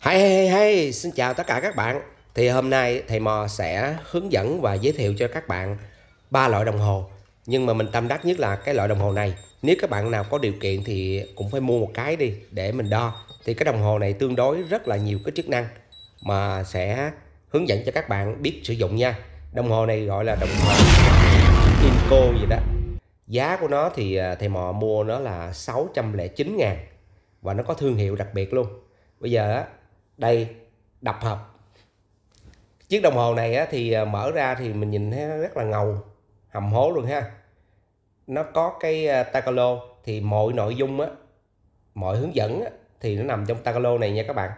Hey, hey, hey, xin chào tất cả các bạn. Thì hôm nay thầy Mò sẽ hướng dẫn và giới thiệu cho các bạn ba loại đồng hồ. Nhưng mà mình tâm đắc nhất là cái loại đồng hồ này. Nếu các bạn nào có điều kiện thì cũng phải mua một cái đi để mình đo. Thì cái đồng hồ này tương đối rất là nhiều cái chức năng mà sẽ hướng dẫn cho các bạn biết sử dụng nha. Đồng hồ này gọi là đồng hồ Inco gì đó. Giá của nó thì à, thầy Mò mua nó là 609 ngàn và nó có thương hiệu đặc biệt luôn. Bây giờ á, đây đập hợp chiếc đồng hồ này á, thì à, mở ra thì mình nhìn thấy nó rất là ngầu hầm hố luôn ha nó có cái à, tacalo thì mọi nội dung á mọi hướng dẫn á, thì nó nằm trong tacalo này nha các bạn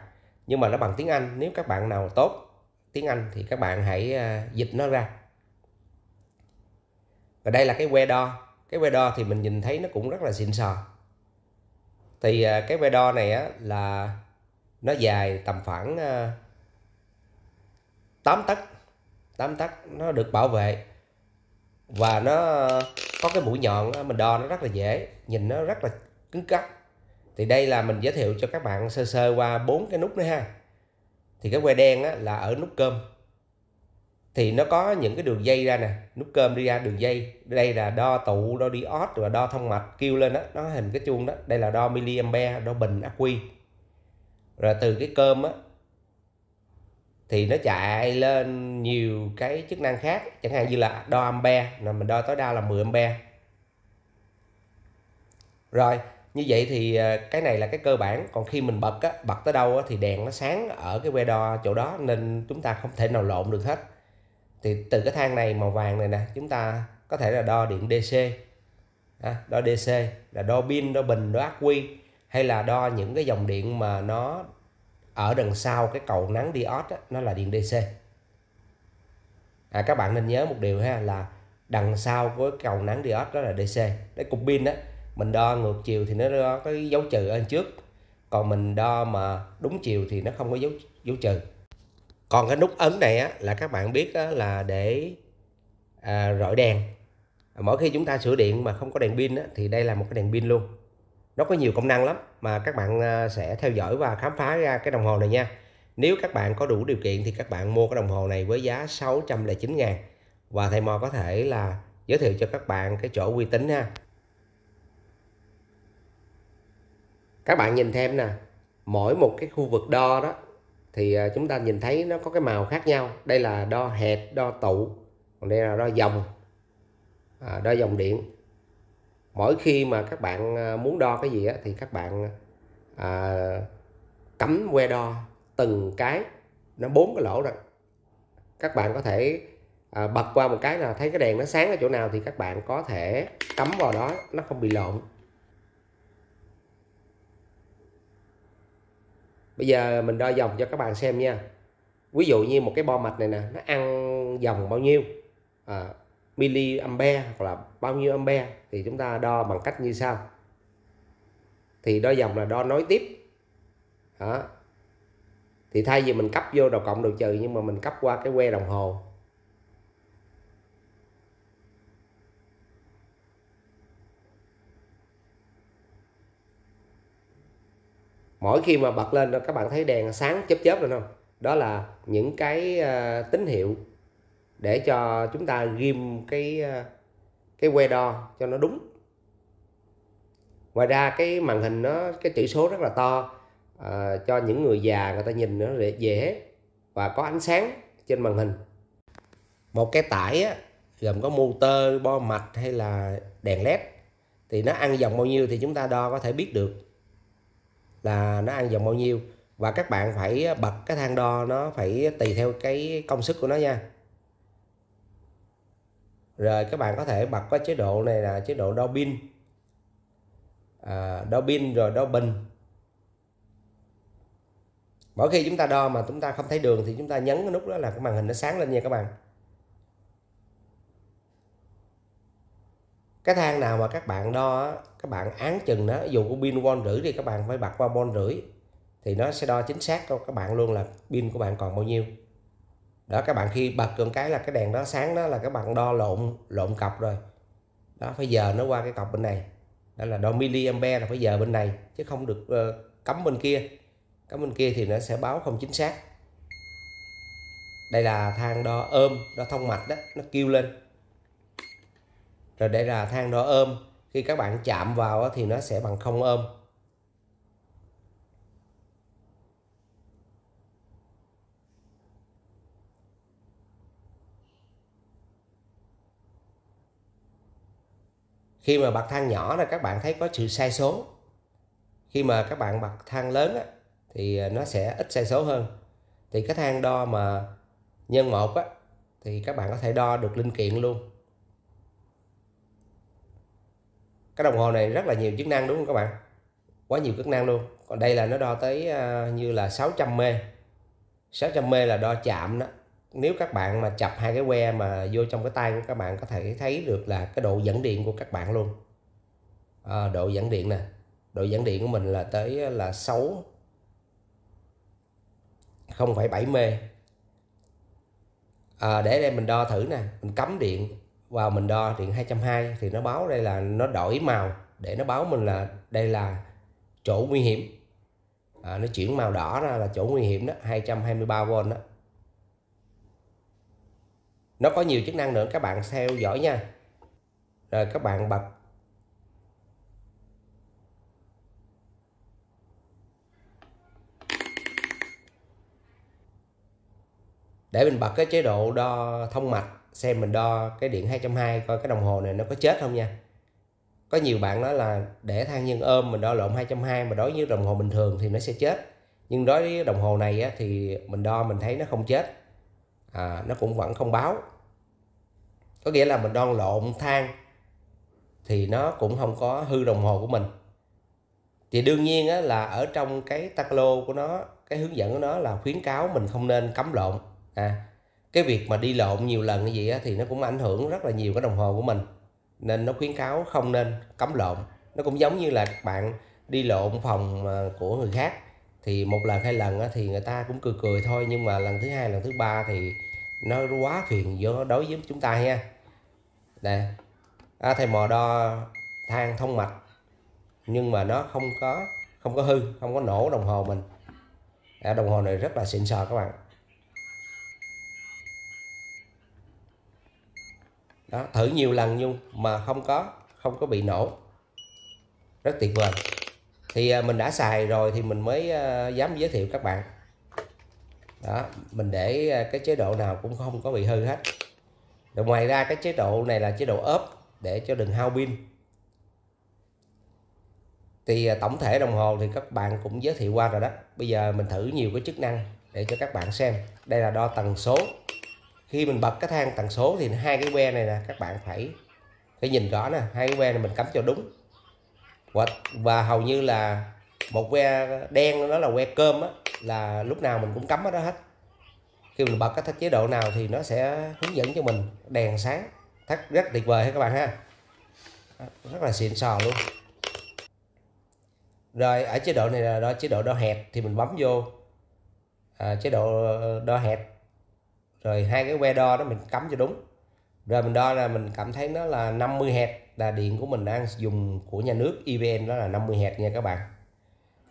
nhưng mà nó bằng tiếng Anh nếu các bạn nào tốt tiếng Anh thì các bạn hãy à, dịch nó ra và đây là cái que đo cái que đo thì mình nhìn thấy nó cũng rất là xịn sò thì cái que đo này á, là nó dài tầm khoảng 8 ờ, tấc 8 tấc nó được bảo vệ và nó có cái mũi nhọn mình đo nó rất là dễ nhìn nó rất là cứng cáp thì đây là mình giới thiệu cho các bạn sơ sơ qua bốn cái nút nữa ha thì cái que đen á, là ở nút cơm thì nó có những cái đường dây ra nè nút cơm đi ra đường dây đây là đo tụ đo đi ót rồi đo thông mạch kêu lên đó nó hình cái chuông đó đây là đo miliampere đo bình ắc quy rồi từ cái cơm á thì nó chạy lên nhiều cái chức năng khác chẳng hạn như là đo ampe là mình đo tối đa là 10 ampe rồi như vậy thì à, cái này là cái cơ bản còn khi mình bật á, bật tới đâu á, thì đèn nó sáng ở cái que đo chỗ đó nên chúng ta không thể nào lộn được hết thì từ cái thang này màu vàng này nè chúng ta có thể là đo điện DC à, đo DC là đo pin đo bình đo ác quy hay là đo những cái dòng điện mà nó ở đằng sau cái cầu nắng diode á, nó là điện DC à, các bạn nên nhớ một điều ha là đằng sau của cầu nắng diode đó là DC cái cục pin đó mình đo ngược chiều thì nó có cái dấu trừ ở trước còn mình đo mà đúng chiều thì nó không có dấu dấu trừ còn cái nút ấn này á, là các bạn biết á, là để à, rọi đèn mỗi khi chúng ta sửa điện mà không có đèn pin á, thì đây là một cái đèn pin luôn nó có nhiều công năng lắm mà các bạn ờ, sẽ theo dõi và khám phá ra cái đồng hồ này nha nếu các bạn có đủ điều kiện thì các bạn mua cái đồng hồ này với giá 609 ngàn và thầy mò có thể là giới thiệu cho các bạn cái chỗ uy tín ha các bạn nhìn thêm nè mỗi một cái khu vực đo đó thì ờ, chúng ta nhìn thấy nó có cái màu khác nhau đây là đo hẹp đo tụ còn đây là đo dòng à, đo dòng điện mỗi khi mà các bạn à, muốn đo cái gì á, thì các bạn à, cắm que đo từng cái nó bốn cái lỗ rồi các bạn có thể à, bật qua một cái là thấy cái đèn nó sáng ở chỗ nào thì các bạn có thể cắm vào đó nó không bị lộn bây giờ mình đo dòng cho các bạn xem nha ví dụ như một cái bo mạch này nè nó ăn dòng bao nhiêu à, mili ampere hoặc là bao nhiêu ampere thì chúng ta đo bằng cách như sau thì đo dòng là đo nối tiếp đó thì thay vì mình cấp vô đầu cộng đầu trừ nhưng mà mình cấp qua cái que đồng hồ mỗi khi mà bật lên các bạn thấy đèn sáng chớp chớp rồi không đó là những cái ờ, tín hiệu để cho chúng ta ghim cái ờ, cái que đo cho nó đúng ngoài ra cái màn hình nó cái chữ số rất là to à, cho những người già người ta nhìn nó dễ và có ánh sáng trên màn hình một cái tải á, gồm có motor bo mạch hay là đèn led thì nó ăn dòng bao nhiêu thì chúng ta đo có thể biết được là nó ăn dòng bao nhiêu và các bạn phải bật cái thang đo nó phải tùy theo cái công suất của nó nha rồi các bạn có thể bật cái chế độ này là chế độ đo pin à, đo pin rồi đo bình mỗi khi chúng ta đo mà chúng ta không thấy đường thì chúng ta nhấn cái nút đó là cái màn hình nó sáng lên nha các bạn cái thang nào mà các bạn đo các bạn án chừng nó dù có pin bon rưỡi thì các bạn phải bật qua bon rưỡi thì nó sẽ đo chính xác cho các bạn luôn là pin của bạn còn bao nhiêu đó các bạn khi bật được cái là cái đèn đó sáng đó là các bạn đo lộn lộn cọc rồi đó phải giờ nó qua cái cọc bên này đó là đo mili miliampe là phải giờ bên này chứ không được uh, ờ, cấm bên kia cấm bên kia thì nó sẽ báo không chính xác đây là thang đo ôm đo thông mạch đó nó kêu lên rồi đây là thang đo ôm khi các bạn chạm vào thì nó sẽ bằng không ôm khi mà bậc thang nhỏ là các bạn thấy có sự sai số khi mà các bạn bậc thang lớn á, thì à, nó sẽ ít sai số hơn thì cái thang đo mà nhân một á, thì các bạn có thể đo được linh kiện luôn cái đồng hồ này rất là nhiều chức năng đúng không các bạn quá nhiều chức năng luôn còn đây là nó đo tới à, như là 600 mê 600 mê là đo chạm đó nếu các bạn mà chập hai cái que mà vô trong cái tay của các bạn có thể thấy được là cái độ dẫn điện của các bạn luôn à, độ dẫn điện nè độ dẫn điện của mình là tới là 6 0,7 mê à, để đây mình đo thử nè mình cắm điện vào mình đo điện 220 thì nó báo đây là nó đổi màu để nó báo mình là đây là chỗ nguy hiểm à, nó chuyển màu đỏ ra là chỗ nguy hiểm đó 223V đó nó có nhiều chức năng nữa các bạn theo dõi nha rồi các bạn bật để mình bật cái chế độ đo thông mạch xem mình đo cái điện 220 coi cái đồng hồ này nó có chết không nha có nhiều bạn nói là để thang nhân ôm mình đo lộn 220 mà đối với đồng hồ bình thường thì nó sẽ chết nhưng đối với đồng hồ này á, thì mình đo mình thấy nó không chết à, nó cũng vẫn không báo có nghĩa là mình đoan lộn thang thì nó cũng không có hư đồng hồ của mình thì đương nhiên á, là ở trong cái tắc lô của nó cái hướng dẫn của nó là khuyến cáo mình không nên cấm lộn à cái việc mà đi lộn nhiều lần cái gì á, thì nó cũng ảnh hưởng rất là nhiều cái đồng hồ của mình nên nó khuyến cáo không nên cấm lộn nó cũng giống như là các bạn đi lộn phòng à, của người khác thì một lần hai lần á, thì người ta cũng cười cười thôi nhưng mà lần thứ hai lần thứ ba thì nó quá phiền vô đối với chúng ta nha đây à, thầy mò đo thang thông mạch nhưng mà nó không có không có hư không có nổ đồng hồ mình à, đồng hồ này rất là xịn sò các bạn đó thử nhiều lần nhưng mà không có không có bị nổ rất tuyệt vời thì à, mình đã xài rồi thì mình mới à, dám giới thiệu các bạn đó mình để à, cái chế độ nào cũng không có bị hư hết rồi ngoài ra cái chế độ này là chế độ ốp để cho đừng hao pin thì à, tổng thể đồng hồ thì các bạn cũng giới thiệu qua rồi đó bây giờ mình thử nhiều cái chức năng để cho các bạn xem đây là đo tần số khi mình bật cái thang tần số thì hai cái que này nè các bạn phải phải nhìn rõ nè hai cái que này mình cắm cho đúng và, và hầu như là một que đen đó là que cơm á là lúc nào mình cũng cấm nó đó hết khi mình bật cái chế độ nào thì nó sẽ hướng dẫn cho mình đèn sáng thắt rất tuyệt vời ha các bạn ha rất là xịn sò luôn rồi ở chế độ này là đó chế độ đo hẹp thì mình bấm vô à, chế độ ờ, đo hẹp rồi hai cái que đo đó mình cắm cho đúng rồi mình đo là mình cảm thấy nó là 50 hẹp là điện của mình đang dùng của nhà nước EVN đó là 50 hẹp nha các bạn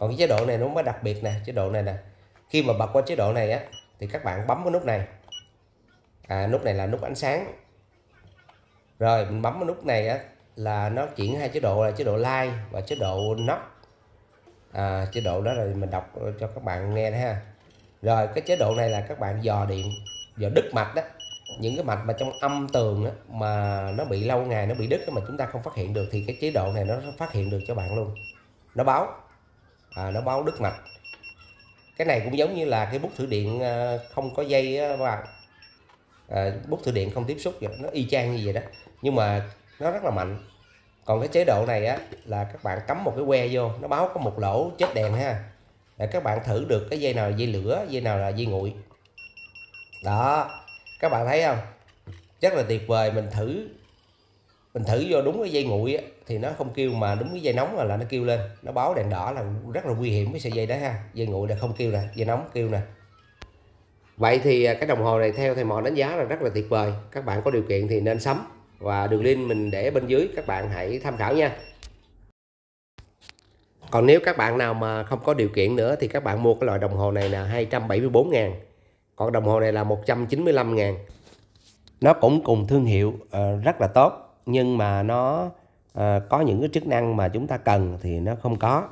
còn cái chế độ này nó mới đặc biệt nè chế độ này nè khi mà bật qua chế độ này á thì các bạn bấm cái nút này à, nút này là nút ánh sáng rồi mình bấm cái nút này á là nó chuyển hai chế độ là chế độ live và chế độ nóc à, chế độ đó là mình đọc cho các bạn nghe ha rồi cái chế độ này là các bạn dò điện dò đứt mạch đó những cái mạch mà trong âm tường á, mà nó bị lâu ngày nó bị đứt mà chúng ta không phát hiện được thì cái chế độ này nó phát hiện được cho bạn luôn nó báo à, nó báo đứt mạch cái này cũng giống như là cái bút thử điện ờ, không có dây các bạn à, bút thử điện không tiếp xúc vậy. nó y chang như vậy đó nhưng mà nó rất là mạnh còn cái chế độ này á là các bạn cắm một cái que vô nó báo có một lỗ chết đèn ha để các bạn thử được cái dây nào là dây lửa dây nào là dây nguội đó các bạn thấy không rất là tuyệt vời mình thử mình thử vô đúng cái dây nguội á, thì nó không kêu mà đúng cái dây nóng là, là nó kêu lên nó báo đèn đỏ là rất là nguy hiểm với sợi dây đó ha dây nguội là không kêu nè dây nóng kêu nè vậy thì à, cái đồng hồ này theo thầy mò đánh giá là rất là tuyệt vời các bạn có điều kiện thì nên sắm và đường link mình để bên dưới các bạn hãy tham khảo nha còn nếu các bạn nào mà không có điều kiện nữa thì các bạn mua cái loại đồng hồ này là 274 ngàn còn đồng hồ này là 195 ngàn nó cũng cùng thương hiệu ờ, rất là tốt nhưng mà nó à, có những cái chức năng mà chúng ta cần thì nó không có